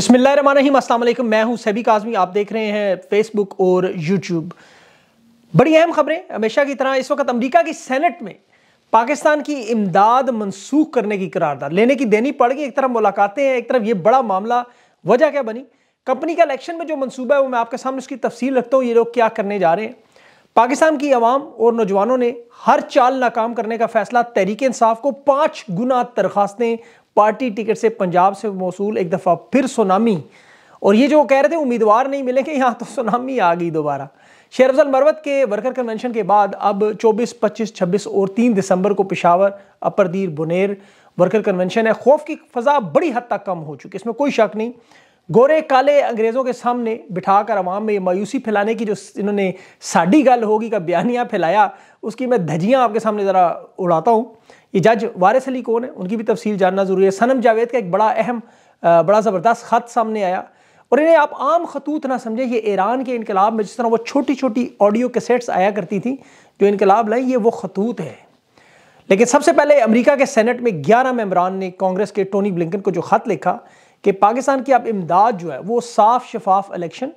बिस्मिल्लाम असलम मैं हूं सभी काजमी आप देख रहे हैं फेसबुक और यूट्यूब बड़ी अहम खबरें हमेशा की तरह इस वक्त अमरीका की सेनेट में पाकिस्तान की इमदाद मनसूख करने की करारदाद लेने की देनी पड़ गई एक तरफ मुलाकातें हैं एक तरफ ये बड़ा मामला वजह क्या बनी कंपनी का इलेक्शन में जो मनसूबा है वो मैं आपके सामने उसकी तफसील रखता हूँ ये लोग क्या करने जा रहे हैं पाकिस्तान की आवाम और नौजवानों ने हर चाल नाकाम करने का फैसला तहरीक इंसाफ को पाँच गुना दरखास्तें पार्टी टिकट से पंजाब से मौसू एक दफ़ा फिर सुनामी और ये जो कह रहे थे उम्मीदवार नहीं मिलेंगे यहाँ तो सुनामी आ गई दोबारा शेर अफजल मरवत के वर्कर कन्वेंशन के बाद अब 24, 25, 26 और 3 दिसंबर को पिशावर अपरदीर बुनेर वर्कर कन्वेंशन है खौफ की फजा बड़ी हद तक कम हो चुकी इसमें कोई शक नहीं गोरे काले अंग्रेज़ों के सामने बिठाकर आवाम में मायूसी फैलाने की जो इन्होंने साड़ी गल होगी का बयानिया फैलाया उसकी मैं धजियाँ आपके सामने ज़रा उड़ाता हूँ ये जज वारिस अली कौन है उनकी भी तफसील जानना ज़रूरी है सनम जावेद का एक बड़ा अहम बड़ा ज़बरदस्त ख़त सामने आया और इन्हें आप आम खतूत ना समझें ये ईरान के इनकलाब में जिस तरह वो छोटी छोटी ऑडियो कैसेट्स आया करती थी जो इनकलाब लाई ये वो खतूत है लेकिन सबसे पहले अमेरिका के सेनेट में ग्यारह मेम्बरान ने कांग्रेस के टोनी ब्लिंकन को जो ख़त लिखा कि पाकिस्तान की अब इमदाद जो है वो साफ शफाफ इलेक्शन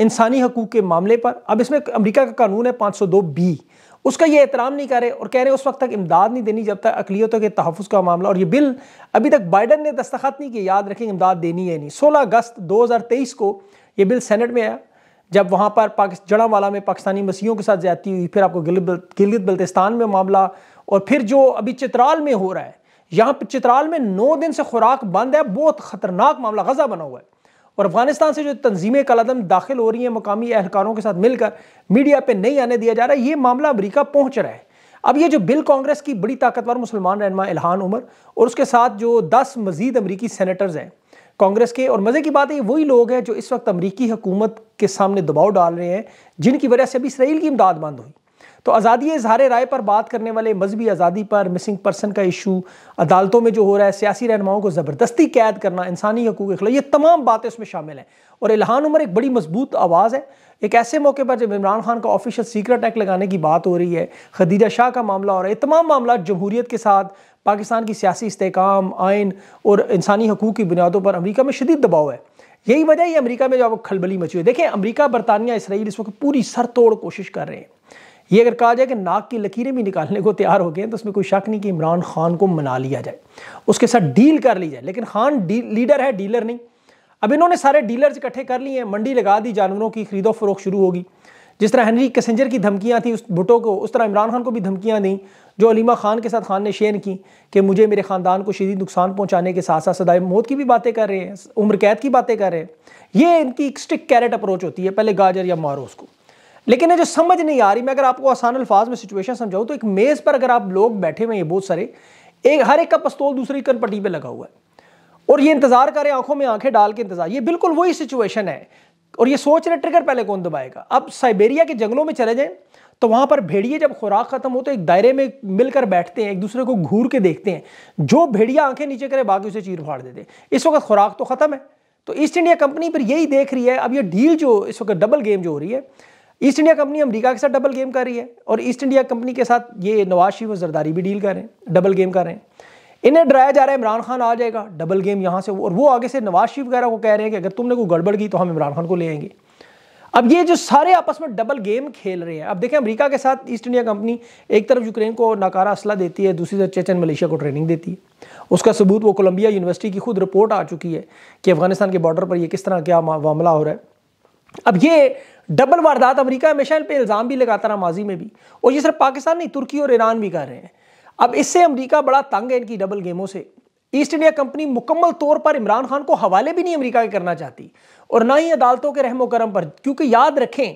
इंसानी हकूक़ के मामले पर अब इसमें अमेरिका का कानून है 502 बी उसका ये एहतराम नहीं करे और कह रहे उस वक्त तक इमदाद नहीं देनी जब तक अकलीतों के तहफ़ का मामला और ये बिल अभी तक बाइडन ने दस्तखत नहीं किया याद रखें इमदाद देनी है नहीं सोलह अगस्त दो हज़ार तेईस को ये बिल सेनेट में आया जब वहाँ पर पाकिस्तान जड़ावाला में पाकिस्तानी मसीहों के साथ जाती हुई फिर आपको गिलगित बल्तिस्तान में मामला और फिर जो अभी चित्राल में हो रहा है यहाँ पर चित्राल में नौ दिन से खुराक बंद है बहुत ख़तरनाक मामला गजा बना हुआ है और अफगानिस्तान से जो तंजीमें कलादम दाखिल हो रही हैं मकामी एहलकारों के साथ मिलकर मीडिया पर नहीं आने दिया जा रहा है ये मामला अमरीका पहुँच रहा है अब ये जो बिल कांग्रेस की बड़ी ताकतवर मुसलमान रहनमा इल्हान उमर और उसके साथ जो दस मजीद अमरीकी सैनिटर्स हैं कांग्रेस के और मज़े की बात है वही लोग हैं जो इस वक्त अमरीकी हुकूमत के सामने दबाव डाल रहे हैं जिनकी वजह से अभी इसराइल की इमदाद बंद हुई तो आज़ादी इजहार राय पर बात करने वाले मजहबी आज़ादी पर मिसिंग पर्सन का इशू अदालतों में जो हो रहा है सियासी रहनुमाओं को ज़बरदस्ती कैद करना इंसानी हकूक खिलाफ ये तमाम बातें उसमें शामिल हैं और इल्हान उमर एक बड़ी मजबूत आवाज़ है एक ऐसे मौके पर जब इमरान खान का ऑफिशियल सीक्रेट एक्ट लगाने की बात हो रही है खदीजा शाह का मामला हो रहा है तमाम मामला जमहूरीत के साथ पाकिस्तान की सियासी इसकाम आयन और इंसानी हकूक़ की बुनियादों पर अमरीका में शदीद दबाव है यही वजह ही अमरीका में जो खलबली मची हुई है देखें अमरीका बरतानिया इसराइल इस वक्त पूरी सर तोड़ कोशिश कर रहे हैं ये अगर कहा जाए कि नाक की लकीरें भी निकालने को तैयार हो गए तो उसमें कोई शक नहीं कि इमरान खान को मना लिया जाए उसके साथ डील कर ली जाए लेकिन खान लीडर है डीलर नहीं अब इन्होंने सारे डीलर्स इकट्ठे कर लिए हैं मंडी लगा दी जानवरों की खरीदो फरोख शुरू होगी जिस तरह हैनरी कैसेंजर की धमकियाँ थी उस भुटो को उस तरह इमरान खान को भी धमकियाँ दी जो अलीमा खान के साथ खान ने शेयर की कि मुझे मेरे ख़ानदान को शदीद नुकसान पहुँचाने के साथ साथ सदाए मौत की भी बातें कर रहे हैं उम्र कैद की बातें कर रहे हैं ये इनकी एक स्ट्रिक कैरेट अप्रोच होती है पहले गाजर या मारो उसको लेकिन जो समझ नहीं आ रही मैं अगर आपको आसान अल्फाज में सिचुएशन समझाऊँ तो एक मेज़ पर अगर आप लोग बैठे हुए हैं बहुत सारे एक हर एक का पस्तौल दूसरी कनपट्टी पर लगा हुआ है और ये इंतजार करें आंखों में आंखें डाल के इंतजार ये बिल्कुल वही सिचुएशन है और ये सोच रहे ट्रिगर पहले कौन दबाएगा अब साइबेरिया के जंगलों में चले जाएं तो वहां पर भेड़िए जब खुराक खत्म हो तो एक दायरे में मिलकर बैठते हैं एक दूसरे को घूर के देखते हैं जो भेड़िया आंखें नीचे करे बाकी उसे चीर फाड़ देते इस वक्त खुराक तो खत्म है तो ईस्ट इंडिया कंपनी पर यही देख रही है अब यह डील जो इस वक्त डबल गेम जो हो रही है ईस्ट इंडिया कंपनी अमेरिका के साथ डबल गेम कर रही है और ईस्ट इंडिया कंपनी के साथ ये नवाज शरीफ और जरदारी भी डील कर रहे हैं डबल गेम कर रहे हैं इन्हें डराया जा रहा है इमरान खान आ जाएगा डबल गेम यहाँ से और वो आगे से नवाज शरीफ वगैरह को कह रहे हैं कि अगर तुमने कोई गड़बड़ की तो हम इमरान खान को ले आएंगे अब ये जो सारे आपस में डबल गेम खेल रहे हैं अब देखें अमेरिका के साथ ईस्ट इंडिया कंपनी एक तरफ यूक्रेन को नाकारा असला देती है दूसरी तरफ चेचन मलेशिया को ट्रेनिंग देती है उसका सबूत वो कोलंबिया यूनिवर्सिटी की खुद रिपोर्ट आ चुकी है कि अफगानिस्तान के बॉर्डर पर ये किस तरह क्या मामला हो रहा है अब ये डबल वारदात अमेरिका हमेशा इन पर इल्ज़ाम भी लगाता रहा माजी में भी और ये सिर्फ पाकिस्तान नहीं तुर्की और ईरान भी कर रहे हैं अब इससे अमेरिका बड़ा तंग है इनकी डबल गेमों से ईस्ट इंडिया कंपनी मुकम्मल तौर पर इमरान खान को हवाले भी नहीं अमरीका के करना चाहती और ना ही अदालतों के रहमो करम पर क्योंकि याद रखें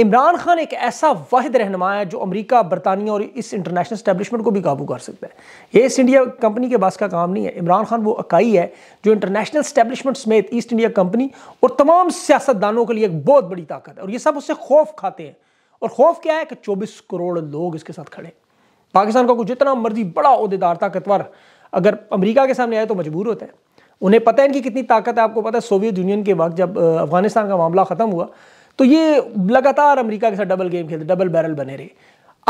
इमरान खान एक ऐसा वाहिद रहनमा है जो अमेरिका बरतानिया और इस इंटरनेशनल स्टैब्लिशमेंट को भी काबू कर सकता है ये ईस्ट इंडिया कंपनी के पास का काम नहीं है इमरान खान वो अकाई है जो इंटरनेशनल स्टैब्लिशमेंट समेत ईस्ट इंडिया कंपनी और तमाम सियासतदानों के लिए एक बहुत बड़ी ताकत है और ये सब उससे खौफ खाते हैं और खौफ क्या है कि चौबीस करोड़ लोग इसके साथ खड़े पाकिस्तान का कुछ जितना मर्जी बड़ा अहदेदार ताकतवर अगर अमरीका के सामने आए तो मजबूर होता है उन्हें पता है इनकी कितनी ताकत है आपको पता है सोवियत यूनियन के वक्त जब अफगानिस्तान का मामला ख़त्म हुआ तो ये लगातार अमेरिका के साथ डबल गेम खेलते डबल बैरल बने रहे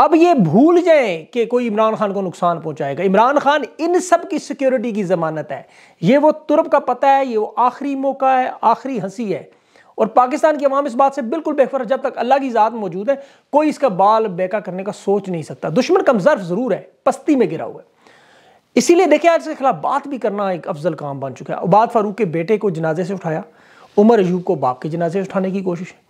अब ये भूल जाएं कि कोई इमरान खान को नुकसान पहुंचाएगा इमरान खान इन सब की सिक्योरिटी की ज़मानत है ये वो तुर्ब का पता है ये वो आखिरी मौका है आखिरी हंसी है और पाकिस्तान की अवाम इस बात से बिल्कुल बेफर जब तक अल्लाह की ज़ात मौजूद है कोई इसका बाल बेका करने का सोच नहीं सकता दुश्मन कमज़र्फ ज़रूर है पस्ती में गिरा हुआ है इसीलिए देखिए आज इसके खिलाफ बात भी करना एक अफजल काम बन चुका है उबाद फारूक के बेटे को जनाजे से उठाया उमर अयूब को बाप के जनाजे से उठाने की कोशिश है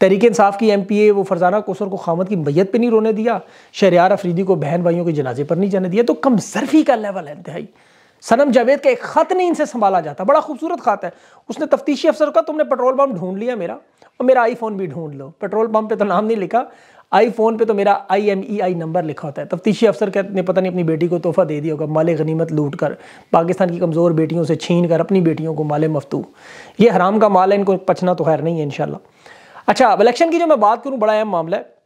तरीके इंसाफ की एम पी ए वो फरजाना कोसर को खामद की मैत पर नहीं रोने दिया शरियार अफरीदी को बहन भाइयों के जनाजे पर नहीं जाने दिया तो कम जरफी का लेवल है इंतहाई सनम जावेद का एक ख़त नहीं इनसे संभाला जाता बड़ा खूबसूरत ख़त है उसने तफ्तीशी अफसर का तुमने पेट्रोल पम्प ढूंढ लिया मेरा और मेरा आईफोन भी ढूंढ लो पेट्रोल पम्प पे तो नाम नहीं लिखा आईफोन पे तो मेरा I M E I number लिखा होता है तफ्तीशी अफसर ने पता नहीं अपनी बेटी को तोहफा दे दिया होगा माले गनीमत लूट कर पाकिस्तान की कमज़ोर बेटियों से छीन कर अपनी बेटियों को माले मफतू ये हराम का माल है इनको पचना तो खैर नहीं है इनशाला अच्छा अब इलेक्शन की जो मैं बात करूँ बड़ा अहम मामला है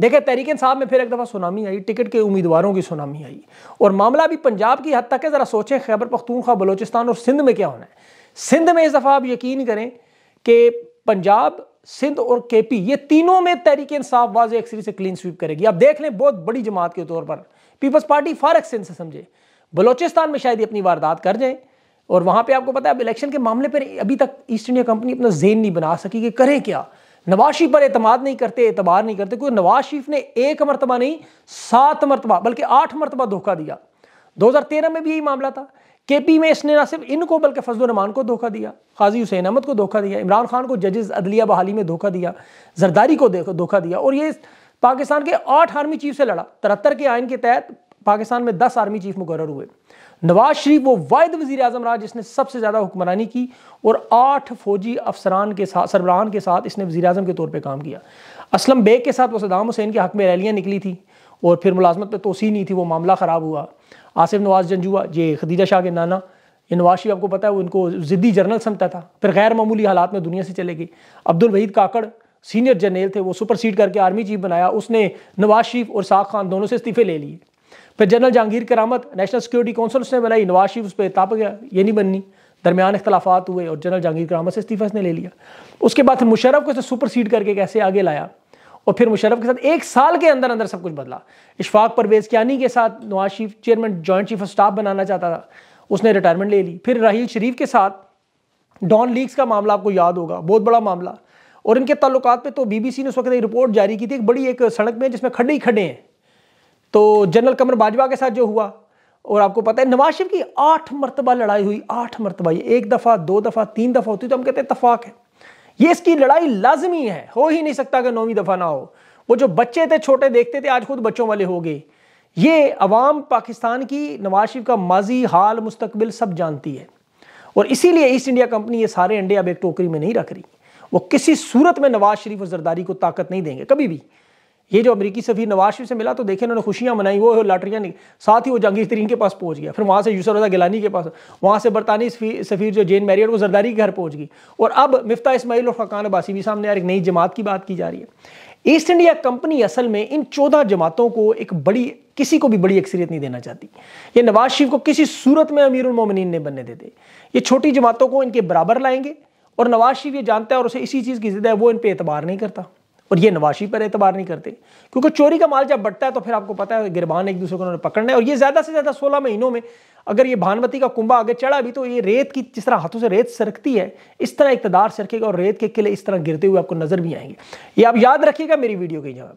देखिए तहरीकन साहब में फिर एक दफ़ा सुनामी आई टिकट के उम्मीदवारों की सुनामी आई और मामला भी पंजाब की हद तक है ज़रा सोचें खैबर पख्तूनख्वा बलोचिस्तान और सिंध में क्या होना है सिंध में इस दफ़ा आप यकीन करें कि पंजाब सिंध और के पी ये तीनों में तहरीक साहब वाज एक्सरी से क्लीन स्वीप करेगी आप देख लें बहुत बड़ी जमात के तौर पर पीपल्स पार्टी फारक सिंध से समझे बलोचिस्तान में शायद अपनी वारदात कर जाए और वहाँ पर आपको पता है अब इलेक्शन के मामले पर अभी तक ईस्ट इंडिया कंपनी अपना जेन नहीं बना सकी कि करें क्या नवाज शरीफ पर एतमाद नहीं करते एतबार नहीं करते क्योंकि नवाज शरीफ ने एक मरतबा नहीं सात मरतबा बल्कि आठ मरतबा धोखा दिया 2013 में भी यही मामला था के पी में इसने ना सिर्फ इनको बल्कि रमान को धोखा दिया काजी हुसैन अहमद को धोखा दिया इमरान खान को जजेस अदलिया बहाली में धोखा दिया जरदारी को धोखा दिया और ये पाकिस्तान के आठ आर्मी चीफ से लड़ा तिहत्तर के आयन के तहत पाकिस्तान में दस आर्मी चीफ मुकर हुए नवाज शरीफ वो वाद वजी अजम रहा जिसने सबसे ज़्यादा हुक्मरानी की और आठ फौजी अफसरान के साथ सरबराहान के साथ इसने वजी अजम के तौर पर काम किया असलम बेग के साथ वो सदाम हुसैन के हक में रैलियाँ निकली थी और फिर मुलाजमत पर तोसी नहीं थी वो मामला ख़राब हुआ आसिफ नवाज जंजुआ ये खदीजा शाह के नाना ये नवाज शरीफ आपको पता है वो इनको ज़िद्दी जर्नल समझता था फिर गैर मामूली हालात में दुनिया से चले गए अब्दुल वहीद काकड़ सीनियर जनरल थे वो सुपर सीट करके आर्मी चीफ बनाया उसने नवाज शरीफ और साख खान दोनों से इस्तीफ़े ले लिए फिर जनरल जहांगीर करामत नेशनल सिक्योरिटी काउंसिल उसने बनाई नवाज शरीफ उस पर ताप गया ये नहीं बननी दरमियान इख्तलाफात हुए और जनरल जहांगीर करामत से इस्तीफा उसने ले लिया उसके बाद फिर मुशरफ को सुपर सीड करके कैसे आगे लाया और फिर मुशरफ के साथ एक साल के अंदर अंदर सब कुछ बदला इशफाक परवेज क्यानी के साथ Nawaz Sharif chairman joint chief of staff बनाना चाहता था उसने रिटायरमेंट ले ली फिर राहील शरीफ के साथ डॉन लीग्स का मामला आपको याद होगा बहुत बड़ा मामला और इनके तल्लत पे तो बीबीसी ने उस वक्त एक रिपोर्ट जारी की थी एक बड़ी एक सड़क में जिसमें खड्डे ही खडे हैं तो जनरल कमर बाजवा के साथ जो हुआ और आपको पता है नवाज शरीफ की आठ मरतबा लड़ाई हुई आठ मरतबा ये एक दफ़ा दो दफ़ा तीन दफ़ा होती तो हम कहते हैं तफाक है ये इसकी लड़ाई लाजमी है हो ही नहीं सकता कि नौवीं दफ़ा ना हो वो जो बच्चे थे छोटे देखते थे आज खुद बच्चों वाले हो गए ये अवाम पाकिस्तान की नवाज शरीफ का माजी हाल मुस्तबिल सब जानती है और इसीलिए ईस्ट इंडिया कंपनी ये सारे अंडे अब एक टोकरी में नहीं रख रही वो किसी सूरत में नवाज शरीफ और जरदारी को ताकत नहीं देंगे कभी भी ये जो अमरीकी सफ़ी नवाज शरीफ से मिला तो देखे उन्होंने खुशियाँ मनाई वो लाटरियाँ नहीं साथ ही वो जहांगीर तरीन के पास पहुँच गया फिर वहाँ से यूसर रजा गिलानी के पास वहाँ से बरतानी सफ़ीर जो जेन मैरियट वो जरदारी के घर पहुँच गई और अब मिफ्ता इसमाइल और फ़कान अबासी भी सामने यार एक नई जमात की बात की जा रही है ईस्ट इंडिया कंपनी असल में इन चौदह जमातों को एक बड़ी किसी को भी बड़ी अक्सरियत नहीं देना चाहती ये नवाज शरीफ को किसी सूरत में अमीर उलमोमिन ने बनने देते ये छोटी जमातों को इनके बराबर लाएंगे और नवाज शरीफ ये जानता है और उसे इसी चीज़ की ज़िद है वो इन पर एतबार नहीं करता और ये नवाशी पर एतबार नहीं करते क्योंकि चोरी का माल जब बढ़ता है तो फिर आपको पता है गिरबान एक दूसरे को उन्होंने पकड़ना है और ये ज़्यादा से ज़्यादा सोलह महीनों में अगर ये भानवती का कुंभा आगे चढ़ा भी तो ये रेत की जिस तरह हाथों से रेत सरकती है इस तरह इकतदार सरकेगा और रेत के किले इस तरह गिरते हुए आपको नज़र भी आएंगे ये आप याद रखिएगा मेरी वीडियो की जगह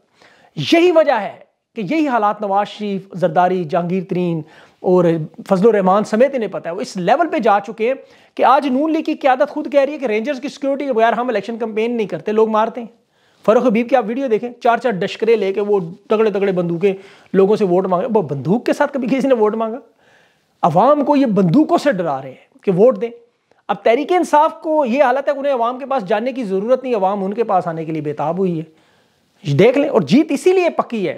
यही वजह है कि यही हालात नवाज शरीफ जरदारी जहांगीर तरीन और फजल रहमान समेत इन्हें पता है वो इस लेवल पे जा चुके हैं कि आज नून लीग की क्यादत खुद कह रही है कि रेंजर्स की सिक्योरिटी के बगैर हम इलेक्शन कंपेन नहीं करते लोग मारते हैं फरोख हबीब की आप वीडियो देखें चार चार डशकरे लेके वो तगड़े तगड़े बंदूकें लोगों से वोट मांगे वो बंदूक के साथ कभी किसी ने वोट मांगा अवाम को ये बंदूकों से डरा रहे हैं कि वोट दें अब तहरीक इंसाफ को ये हालत है उन्हें अवाम के पास जाने की ज़रूरत नहीं अवाम उनके पास आने के लिए बेताब हुई है देख लें और जीत इसीलिए पक्की है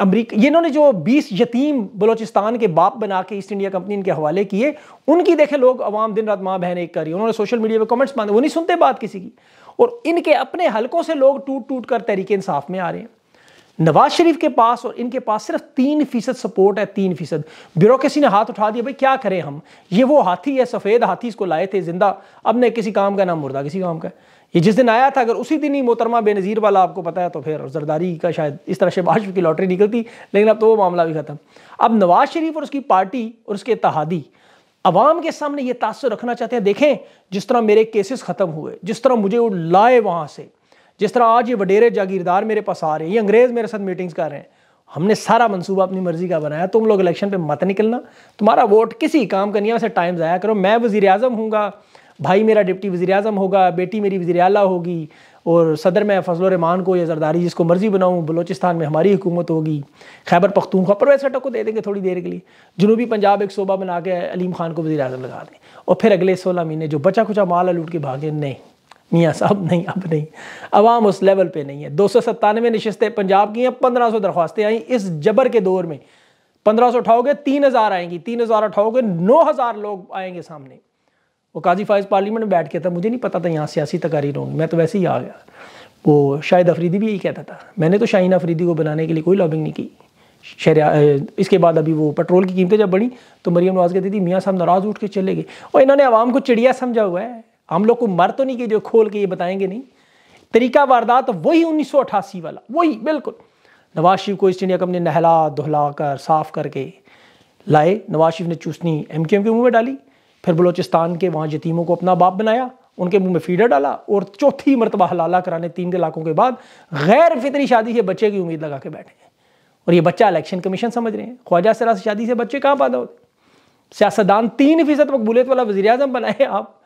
अमरीका इन्होंने जो 20 यतीम बलोचिस्तान के बाप बना के ईस्ट इंडिया कंपनी इनके हवाले किए उनकी देखें लोग अवाम दिन रात माँ बहन एक करी उन्होंने सोशल मीडिया पर कमेंट्स बांधे वो नहीं सुनते बात किसी की और इनके अपने हलकों से लोग टूट टूट कर तहरीक इंसाफ में आ रहे हैं नवाज शरीफ के पास और इनके पास सिर्फ तीन फीसद सपोर्ट है तीन फीसद ब्यूरोसी ने हाथ उठा दिया भाई क्या करें हम ये वो हाथी है सफ़ेद हाथी इसको लाए थे जिंदा अब न किसी काम का ना मुर्दा किसी काम का है ये जिस दिन आया था अगर उसी दिन ही मोहतरमा बेनज़ीर वाला आपको पता है तो फिर जरदारी का शायद इस तरह से शरीफ की लॉटरी निकलती लेकिन अब तो वो मामला भी ख़त्म अब नवाज शरीफ और उसकी पार्टी और उसके तहादी अवाम के सामने ये तासर रखना चाहते हैं देखें जिस तरह मेरे केसेस ख़त्म हुए जिस तरह मुझे वो लाए वहाँ से जिस तरह आज ये वडेरे जागीरदार मेरे पास आ रहे हैं ये अंग्रेज़ मेरे साथ मीटिंग्स कर रहे हैं हमने सारा मंसूबा अपनी मर्जी का बनाया तुम लोग इलेक्शन पे मत निकलना तुम्हारा वोट किसी काम का नहीं है वैसे टाइम ज़ाया करो मैं वज़ी अजम हूँगा भाई मेरा डिप्टी वज़ी अजम होगा बेटी मेरी वज़ी अला होगी और सदर में फजल रमान को या जरदारी जिसको मर्ज़ी बनाऊँ बलोचिस्तान में हमारी हुकूमत होगी खैबर पख्तूनख्वा पर वैसे टको दे देंगे थोड़ी देर के लिए जनूबी पंजाब एक शोबा बना के अलीम खान को वजी अजम लगा दें और फिर अगले सोलह महीने जो बचा खुचा माल लूट के भागे नहीं मियाँ साहब नहीं अब नहीं अवाम उस लेवल पर नहीं है दो सौ सत्तानवे नशस्तें पंजाब की हैं पंद्रह सौ दरख्वास्तें आई इस जबर के दौर में पंद्रह सौ उठाओगे तीन हज़ार आएंगी तीन हज़ार उठाओगे नौ हज़ार लोग आएंगे सामने वो काजी फायज पार्लियामेंट में बैठ के था मुझे नहीं पता था यहाँ सियासी तकारीर होंगी मैं तो वैसे ही आ गया वो शाहिद अफरीदी भी यही कहता था मैंने तो शाहीन अफरीदी को बनाने के लिए कोई लॉबिंग नहीं की शरिया इसके बाद अभी वो पेट्रोल की कीमतें जब बढ़ी तो मरीम नवाज कहती थी मियाँ साहब नाराज़ उठ के चले गए और इन्होंने आवाम को चिड़िया समझा हुआ है हम लोग को मर तो नहीं गए जो खोल के ये बताएंगे नहीं तरीका वारदात वही उन्नीस वाला वही बिल्कुल नवाज शरीफ को ईस्ट इंडिया कंपनी नहला धुला कर साफ करके लाए नवाज शरीफ ने चूसनी एम के एम के मुँह में डाली फिर बलोचिस्तान के वहाँ यतीमों को अपना बाप बनाया उनके मुंह में फीडर डाला और चौथी मरतबा हलाला कराने तीन लाखों के बाद गैर फितरी शादी से बच्चे की उम्मीद लगा के बैठे हैं और ये बच्चा इलेक्शन कमीशन समझ रहे हैं ख्वाजा सरा से शादी से बच्चे कहाँ पैदा होते सियासतदान तीन फीसद मकबूलियत वाला वजी अजम बनाए आप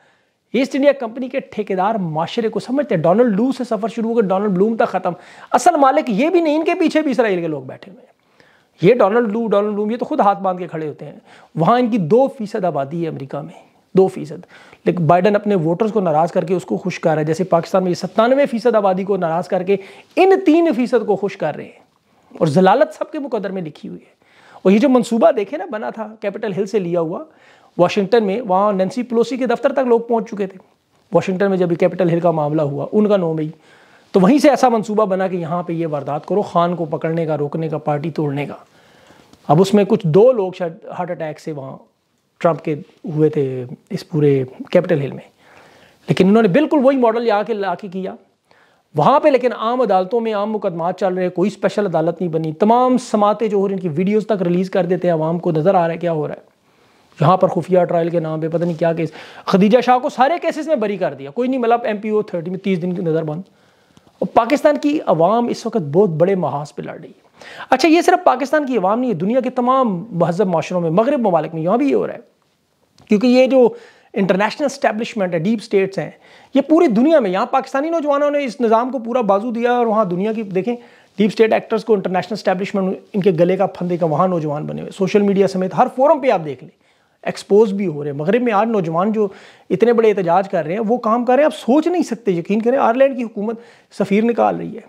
ईस्ट इंडिया कंपनी के ठेकेदार माशरे को समझते हैं डोनल्ड लू से सफर शुरू होकर डोनल्ड ब्लूम तक खत्म असल मालिक ये भी नहीं इनके पीछे भी इसराइल के लोग बैठे हुए हैं ये डोनाल्ड लू डोनाल्ड लू ये तो खुद हाथ बांध के खड़े होते हैं वहाँ इनकी दो फीसद आबादी है अमेरिका में दो फीसद लेकिन बाइडन अपने वोटर्स को नाराज़ करके उसको खुश कर रहा है जैसे पाकिस्तान में सत्तानवे फीसद आबादी को नाराज़ करके इन तीन फीसद को खुश कर रहे हैं और जलालत सबके मुकदर में लिखी हुई है और ये जो मनसूबा देखे ना बना था कैपिटल हिल से लिया हुआ वाशिंगटन में वहाँ नेंसी प्लोसी के दफ्तर तक लोग पहुँच चुके थे वाशिंगटन में जब कैपिटल हिल का मामला हुआ उनका नौ मई तो वहीं से ऐसा मंसूबा बना कि यहाँ पे ये वारदात करो खान को पकड़ने का रोकने का पार्टी तोड़ने का अब उसमें कुछ दो लोग शायद हार्ट अटैक से वहाँ ट्रंप के हुए थे इस पूरे कैपिटल हिल में लेकिन उन्होंने बिल्कुल वही मॉडल यहाँ के ला किया वहाँ पे लेकिन आम अदालतों में आम मुकदमा चल रहे कोई स्पेशल अदालत नहीं बनी तमाम समातें जो हो रही इनकी वीडियोज़ तक रिलीज़ कर देते हैं आवाम को नज़र आ रहा है क्या हो रहा है यहाँ पर खुफिया ट्रायल के नाम पे पता नहीं क्या केस खदीजा शाह को सारे केसेस में बरी कर दिया कोई नहीं मतलब एम पी ओ थर्टी में तीस दिन की नज़र बंद और पाकिस्तान की आवाम इस वक्त बहुत बड़े महाज पर लड़ रही है अच्छा ये सिर्फ पाकिस्तान की आवाम नहीं है दुनिया के तमाम महजब माशरों में मगरब ममालिक में यहाँ भी ये हो रहा है क्योंकि ये जो इंटरनेशनल स्टैब्लिशमेंट है डीप स्टेट्स हैं ये पूरी दुनिया में यहाँ पाकिस्तानी नौजवानों ने इस निज़ाम को पूरा बाजू दिया और वहाँ दुनिया की देखें डीप स्टेट एक्टर्स को इंटरनेशनल स्टैब्लिशमेंट इनके गले का फंदे का वहाँ नौजवान बने हुए सोशल मीडिया समेत हर फोरम पर आप देख लें एक्सपोज भी हो रहे हैं मगरब में आज नौजवान जो इतने बड़े एहतजाज कर रहे हैं वो काम कर रहे हैं आप सोच नहीं सकते यकीन करें आयरलैंड की हुकूमत सफ़ीर निकाल रही है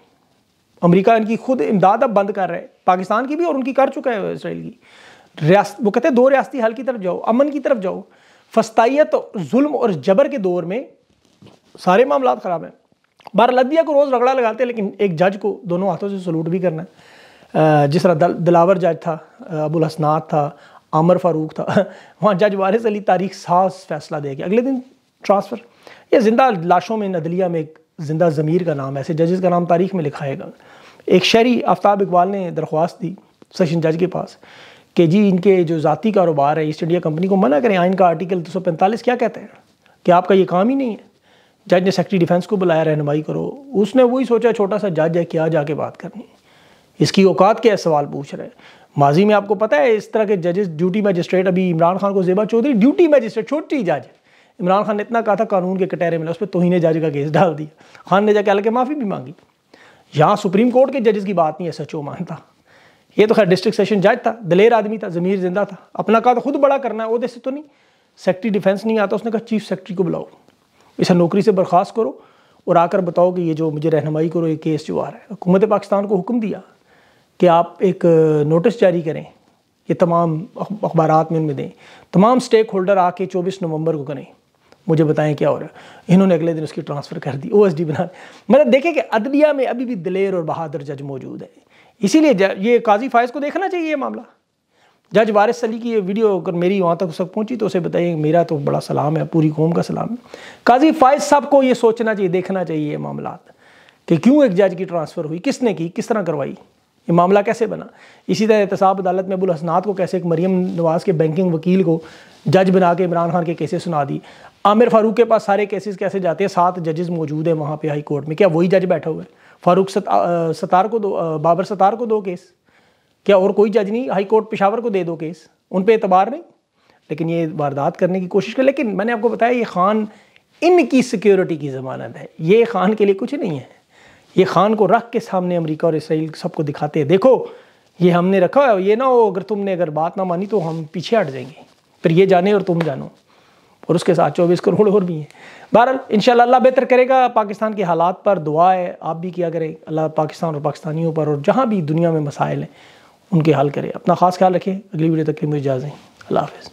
अमरीका इनकी खुद इमदाद अब बंद कर रहे हैं पाकिस्तान की भी और उनकी कर चुका है इसराइल की रियासत वो कहते हैं दो रियासती हल की तरफ जाओ अमन की तरफ जाओ फस्ताइत जुल्म और जबर के दौर में सारे मामला ख़राब हैं बार लदिया को रोज़ रगड़ा लगाते हैं लेकिन एक जज को दोनों हाथों से सलूट भी करना है जिस तरह दल, दिलावर जज था अबुल हसनात था आमर फारूक था वहाँ जज वारिस अली तारीख सास फैसला दे गया अगले दिन ट्रांसफ़र ये जिंदा लाशों में नदलिया में एक जिंदा ज़मीर का नाम ऐसे जजेस का नाम तारीख में लिखाएगा एक शहरी आफ्ताब इकबाल ने दरख्वास्त दी सेशन जज के पास कि जी इनके जो ज़ाती कारोबार है ईस्ट इंडिया कंपनी को मना करें आइन का आर्टिकल दो सौ पैंतालीस क्या कहते हैं कि आपका ये काम ही नहीं है जज ने सेक्रेटरी डिफेंस को बुलाया रहनमाई करो उसने वही सोचा छोटा सा जज है क्या जाके बात करनी इसकी औकात क्या सवाल पूछ रहे माजी में आपको पता है इस तरह के जजेस ड्यूटी मजिस्ट्रेट अभी इमरान खान को जेबा चौधरी ड्यूटी मजिस्ट्रेट छोटी जज इमरान खान ने इतना कहा था कानून के कटहरे में उस पर तोहिने जज का केस डाल दिया खान ने जाकर हालांकि माफ़ी भी मांगी यहाँ सुप्रीम कोर्ट के जजेस की बात नहीं है सचो मानता ये तो खैर डिस्ट्रिक्ट सेशन जज था दलेर आदमी था ज़मीर जिंदा था अपना कहा तो खुद बड़ा करना है वो से तो नहीं सेक्रेटरी डिफेंस नहीं आता उसने कहा चीफ सेक्रेटरी को बुलाओ इसे नौकरी से बर्खास्त करो और आकर बताओ कि ये जो मुझे रहनमाई करो ये केस जो आ रहा है हुकूमत पाकिस्तान को हुक्म दिया कि आप एक नोटिस जारी करें ये तमाम अखबार में उनमें दें तमाम स्टेक होल्डर आके 24 नवंबर को करें मुझे बताएं क्या हो रहा है इन्होंने अगले दिन उसकी ट्रांसफ़र कर दी ओ एस डी बना मतलब देखें कि अदलिया में अभी भी दिलेर और बहादुर जज मौजूद है इसीलिए ये काजी फायज़ को देखना चाहिए ये मामला जज वारिस अली की ये वीडियो अगर मेरी वहाँ तक उस तक पहुँची तो उसे बताइए मेरा तो बड़ा सलाम है पूरी कौम का सलाम है काजी फायज साहब को ये सोचना चाहिए देखना चाहिए ये मामला कि क्यों एक जज की ट्रांसफ़र हुई किसने की किस तरह करवाई ये मामला कैसे बना इसी तरह एहतसाब अदालत में अबुल हसनात को कैसे एक मरीम नवाज़ के बैंकिंग वकील को जज बना के इमरान खान के केसेस सुना दी आमिर फारूक के पास सारे केसेस कैसे जाते हैं सात जजेस मौजूद हैं वहाँ पे हाई कोर्ट में क्या वही जज बैठा हुआ है फारूक सता, सतार को दो बाबर सतार को दो केस क्या और कोई जज नहीं हाई कोर्ट पेशावर को दे दो केस उन पर एतबार नहीं लेकिन ये वारदात करने की कोशिश कर लेकिन मैंने आपको बताया ये खान इनकी सिक्योरिटी की ज़मानत है ये खान के लिए कुछ नहीं है ये खान को रख के सामने अमेरिका और इसराइल सबको दिखाते हैं देखो ये हमने रखा है ये ना हो अगर तुमने अगर बात ना मानी तो हम पीछे हट जाएंगे फिर ये जाने और तुम जानो और उसके साथ चौबीस करोड़ और भी हैं बहरहाल इन अल्लाह बेहतर करेगा पाकिस्तान के हालात पर दुआ है आप भी किया करें अल्लाह पाकिस्तान और पाकिस्तानियों पर और जहाँ भी दुनिया में मसाइल हैं उनके हल करें अपना खास ख्याल रखें अगली वीडियो तक के मुझे इजाज़ें अल्लाह हाफ़